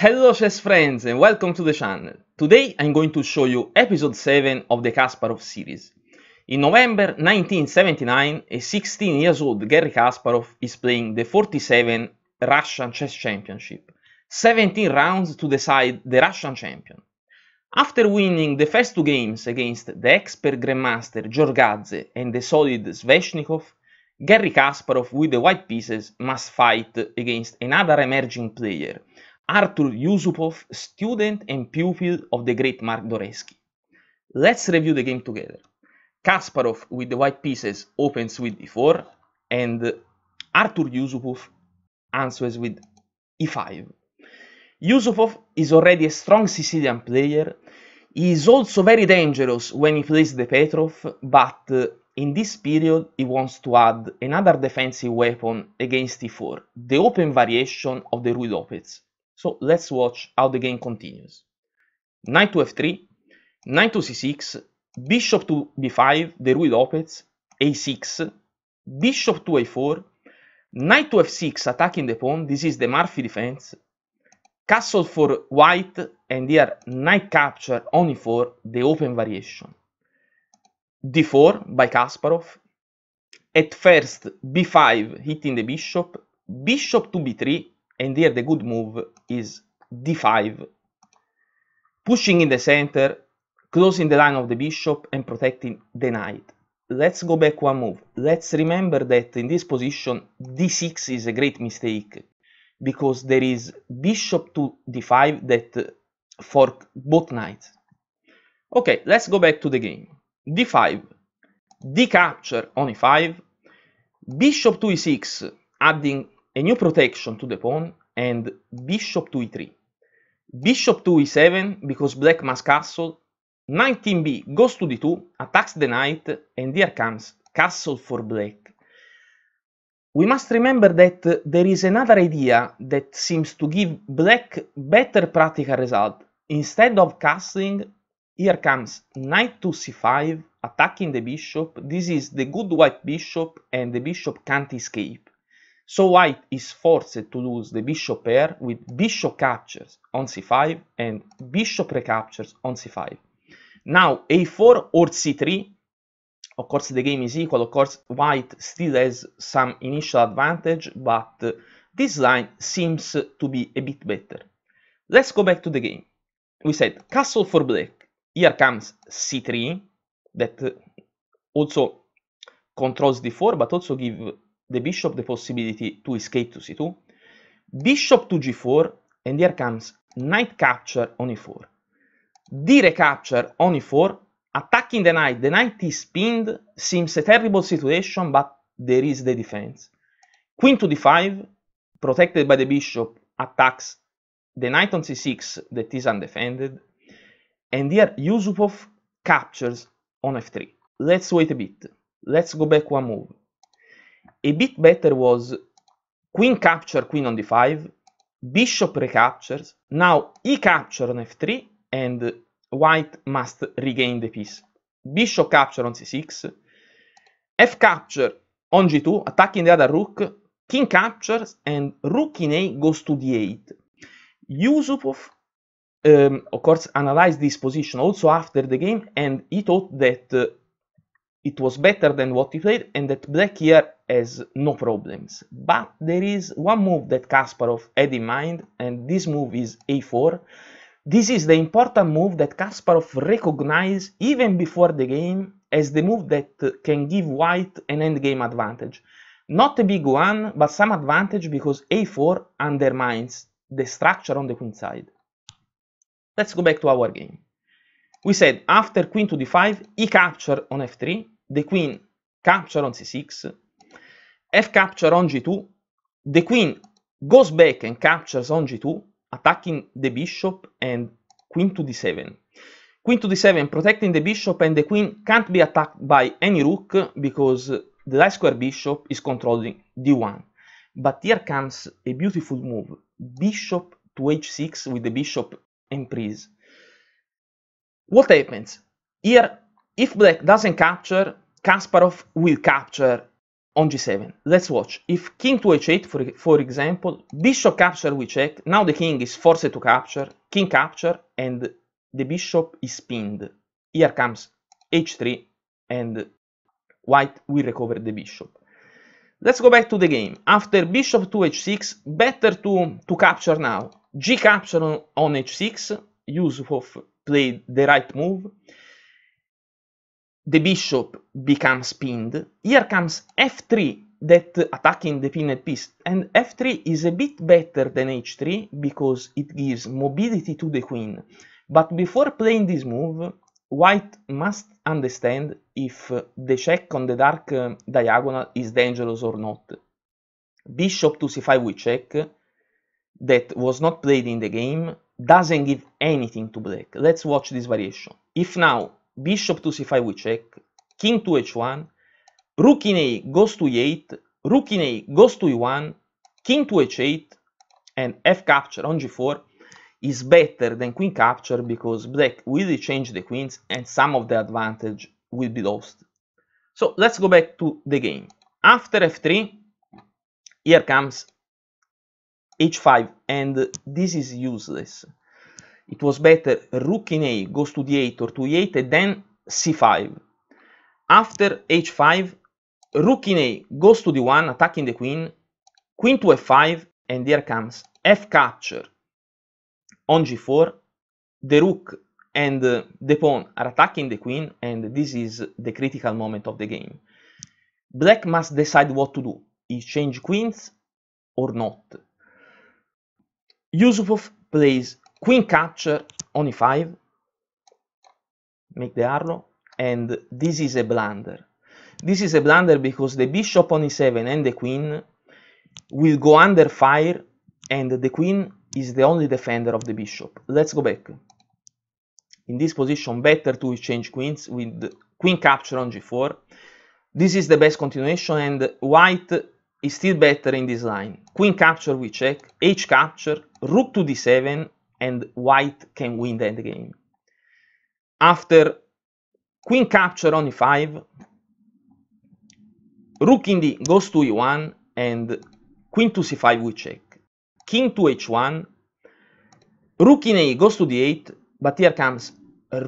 Hello chess friends and welcome to the channel. Today I'm going to show you episode 7 of the Kasparov series. In November 1979, a 16 years old Gary Kasparov is playing the 47 Russian Chess Championship, 17 rounds to decide the Russian champion. After winning the first two games against the expert grandmaster Giorgadze and the solid Sveshnikov, Gary Kasparov with the white pieces must fight against another emerging player, Artur Yusupov, student and pupil of the great Mark Doreski. Let's review the game together. Kasparov with the white pieces opens with e4 and Artur Yusupov answers with e5. Yusupov is already a strong Sicilian player. He is also very dangerous when he plays the Petrov, but uh, in this period he wants to add another defensive weapon against e4, the open variation of the Ruy Lopez. So let's watch how the game continues. Knight to f3, knight to c6, bishop to b5, the Deruy Lopez, a6, bishop to a4, knight to f6 attacking the pawn, this is the Murphy defense, castle for white, and here knight capture only for the open variation. d4 by Kasparov, at first b5 hitting the bishop, bishop to b3, and here the good move is d5 pushing in the center closing the line of the bishop and protecting the knight let's go back one move let's remember that in this position d6 is a great mistake because there is bishop to d5 that fork both knights okay let's go back to the game d5 d capture on e5 bishop to e6 adding a new protection to the pawn and bishop to e3. Bishop to e7 because black must castle. 19b goes to d2, attacks the knight, and here comes castle for black. We must remember that there is another idea that seems to give black better practical result. Instead of castling, here comes knight to c5, attacking the bishop. This is the good white bishop and the bishop can't escape so white is forced to lose the bishop pair with bishop captures on c5 and bishop recaptures on c5. Now a4 or c3, of course the game is equal, of course white still has some initial advantage, but uh, this line seems to be a bit better. Let's go back to the game. We said castle for black, here comes c3, that uh, also controls d4 but also give the bishop the possibility to escape to c2, bishop to g4, and here comes knight capture on e4. D recapture on e4, attacking the knight, the knight is pinned, seems a terrible situation, but there is the defense. Queen to d5, protected by the bishop, attacks the knight on c6 that is undefended, and here Yusupov captures on f3. Let's wait a bit, let's go back one move a bit better was queen capture queen on d5 bishop recaptures now e capture on f3 and white must regain the piece bishop capture on c6 f capture on g2 attacking the other rook king captures and rook in a goes to d8 yusupov um, of course analyzed this position also after the game and he thought that uh, it was better than what he played and that black here has no problems. But there is one move that Kasparov had in mind and this move is a4. This is the important move that Kasparov recognized even before the game as the move that can give white an endgame advantage. Not a big one, but some advantage because a4 undermines the structure on the queen side. Let's go back to our game. We said after queen to d5, he captured on f3, the queen capture on c6, f capture on g2, the queen goes back and captures on g2, attacking the bishop and queen to d7. Queen to d7 protecting the bishop and the queen can't be attacked by any rook because the light square bishop is controlling d1. But here comes a beautiful move, bishop to h6 with the bishop and emprise. What happens? Here if black doesn't capture, Kasparov will capture on g7. Let's watch. If king to h8, for, for example, bishop capture we check. Now the king is forced to capture, king capture, and the bishop is pinned. Here comes h3, and white will recover the bishop. Let's go back to the game. After bishop to h6, better to, to capture now. g capture on, on h6, Yusuf played the right move the bishop becomes pinned. Here comes f3 that attacking the pinned piece and f3 is a bit better than h3 because it gives mobility to the queen. But before playing this move, white must understand if the check on the dark um, diagonal is dangerous or not. Bishop to c5 with check that was not played in the game doesn't give anything to black. Let's watch this variation. If now bishop to c5 we check, king to h1, rook in a goes to e8, rook in a goes to e1, king to h8, and f capture on g4 is better than queen capture because black will change the queens and some of the advantage will be lost. So let's go back to the game. After f3, here comes h5 and this is useless it was better rook in a goes to d8 or to e8 and then c5. After h5, rook in a goes to d1, attacking the queen, queen to f5, and there comes f capture on g4, the rook and uh, the pawn are attacking the queen, and this is the critical moment of the game. Black must decide what to do, exchange queens or not. Yusupov plays queen catch on e5, make the arrow, and this is a blunder. This is a blunder because the bishop on e7 and the queen will go under fire and the queen is the only defender of the bishop. Let's go back. In this position, better to exchange queens with queen capture on g4. This is the best continuation and white is still better in this line. Queen capture we check, h capture, rook to d7 and white can win the endgame. After queen capture on e5, rook in d goes to e1 and queen to c5 we check. King to h1, rook in a goes to d8, but here comes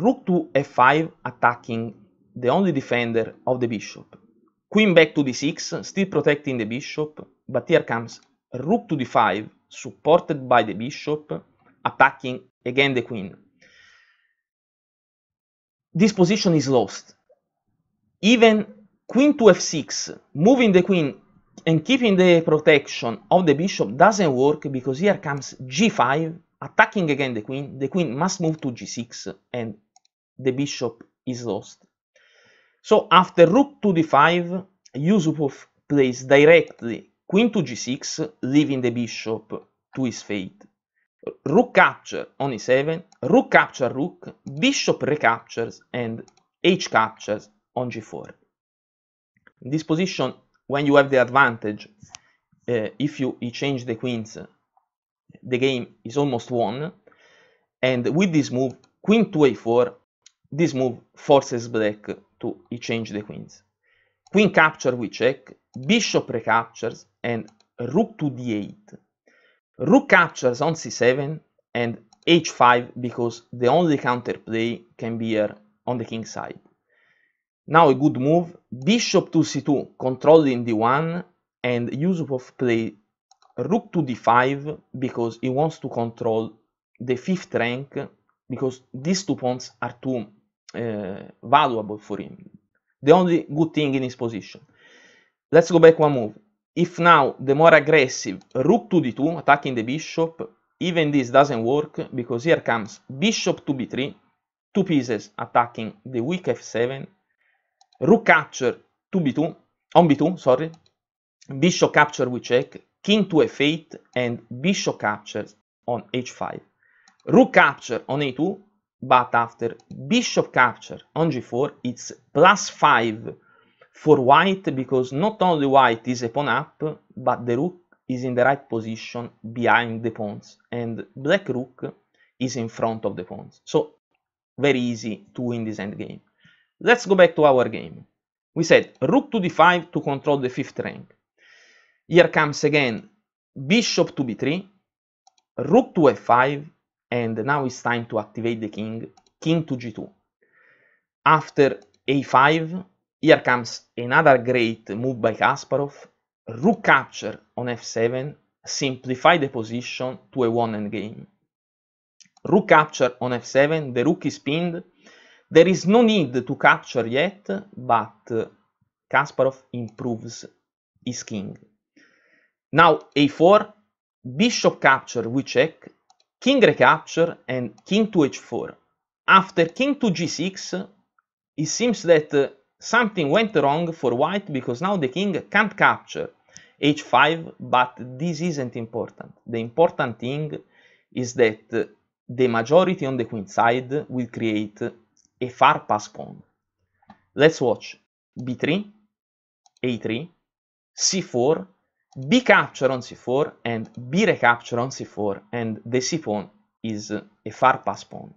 rook to f5 attacking the only defender of the bishop. Queen back to d6, still protecting the bishop, but here comes rook to d5, supported by the bishop, attacking again the queen. This position is lost. Even queen to f6, moving the queen and keeping the protection of the bishop doesn't work because here comes g5, attacking again the queen. The queen must move to g6 and the bishop is lost. So after rook to d5, Yusupov plays directly queen to g6, leaving the bishop to his fate rook capture on e7, rook capture rook, bishop recaptures, and h captures on g4. In this position, when you have the advantage, uh, if you, you, change the queens, the game is almost won. And with this move, queen to a4, this move forces black to exchange the queens. Queen capture we check, bishop recaptures, and rook to d8 Rook captures on c7 and h5 because the only counterplay can be here on the king side. Now a good move, bishop to c2 controlling d1 and Yusupov play rook to d5 because he wants to control the fifth rank because these two pawns are too uh, valuable for him. The only good thing in his position. Let's go back one move. If now the more aggressive rook to d2, attacking the bishop, even this doesn't work, because here comes bishop to b3, two pieces attacking the weak f7, rook capture to b2, on b2, sorry, bishop capture we check, king to f8, and bishop captures on h5. Rook capture on a2, but after bishop capture on g4, it's plus 5 for white, because not only white is a pawn up, but the rook is in the right position behind the pawns, and black rook is in front of the pawns. So very easy to win this endgame. Let's go back to our game. We said rook to d5 to control the fifth rank. Here comes again bishop to b3, rook to f5, and now it's time to activate the king, king to g2. After a5, here comes another great move by Kasparov. Rook capture on f7, simplify the position to a one end game. Rook capture on f7, the rook is pinned. There is no need to capture yet, but Kasparov improves his king. Now a4, bishop capture we check, king recapture and king to h4. After king to g6, it seems that Something went wrong for white because now the king can't capture h5, but this isn't important. The important thing is that the majority on the queen side will create a far pass pawn. Let's watch b3, a3, c4, b capture on c4 and b recapture on c4 and the c pawn is a far pass pawn.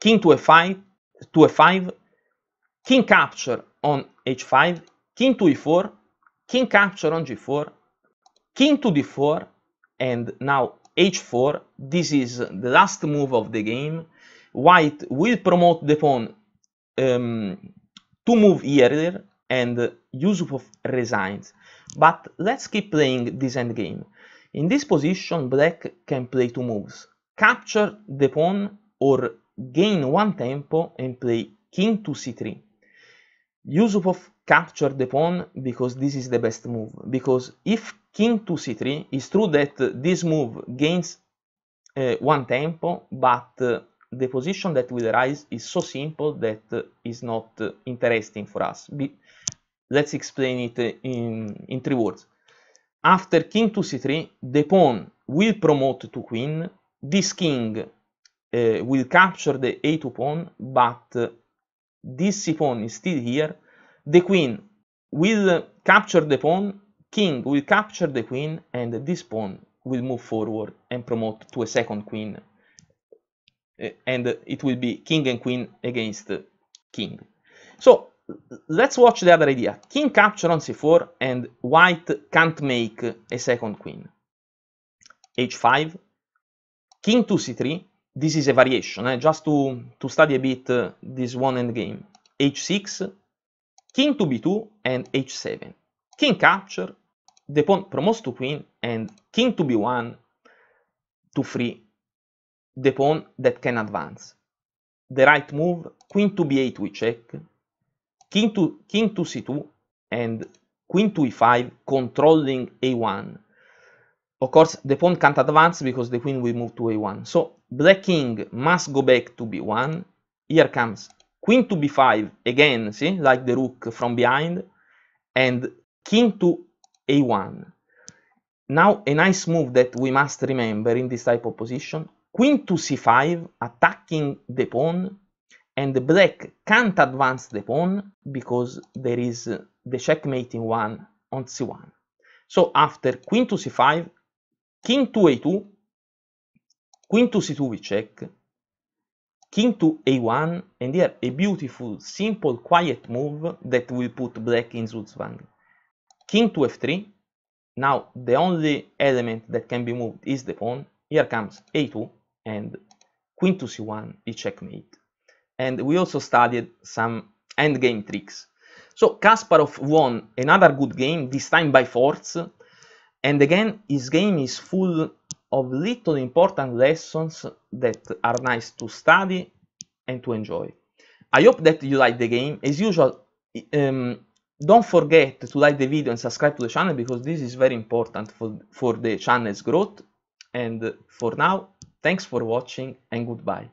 King to a 5 to a 5 king capture on h5, king to e4, king capture on g4, king to d4, and now h4. This is the last move of the game. White will promote the pawn um, to move earlier, and Yusupov resigns. But let's keep playing this endgame. In this position, black can play two moves. Capture the pawn or gain one tempo and play king to c3. Use captured the pawn because this is the best move. Because if king to c3, it's true that this move gains uh, one tempo, but uh, the position that will arise is so simple that uh, is not uh, interesting for us. Be Let's explain it uh, in, in three words. After king to c3, the pawn will promote to queen. This king uh, will capture the a2 pawn, but this pawn is still here, the queen will capture the pawn, king will capture the queen, and this pawn will move forward and promote to a second queen. Eh, and it will be king and queen against king. So let's watch the other idea. King capture on c4 and white can't make a second queen. h5, king to c3, this is a variation, eh? just to, to study a bit uh, this one endgame. h6, king to b2 and h7. King capture, the pawn promotes to queen and king to b1 to free the pawn that can advance. The right move, queen to b8 we check, king to, king to c2 and queen to e5 controlling a1 of course, the pawn can't advance because the queen will move to a1. So black king must go back to b1. Here comes queen to b5 again, see, like the rook from behind, and king to a1. Now, a nice move that we must remember in this type of position, queen to c5, attacking the pawn, and black can't advance the pawn because there is the checkmate in one on c1. So after queen to c5, King to a 2 queen to c 2 we check, King to a1, and here a beautiful, simple, quiet move that will put black in Zugzwang. King to f3, now the only element that can be moved is the pawn, here comes a2, and queen to c1 is checkmate. And we also studied some endgame tricks. So Kasparov won another good game, this time by force, and again, this game is full of little important lessons that are nice to study and to enjoy. I hope that you like the game. As usual, um, don't forget to like the video and subscribe to the channel because this is very important for, for the channel's growth. And for now, thanks for watching and goodbye.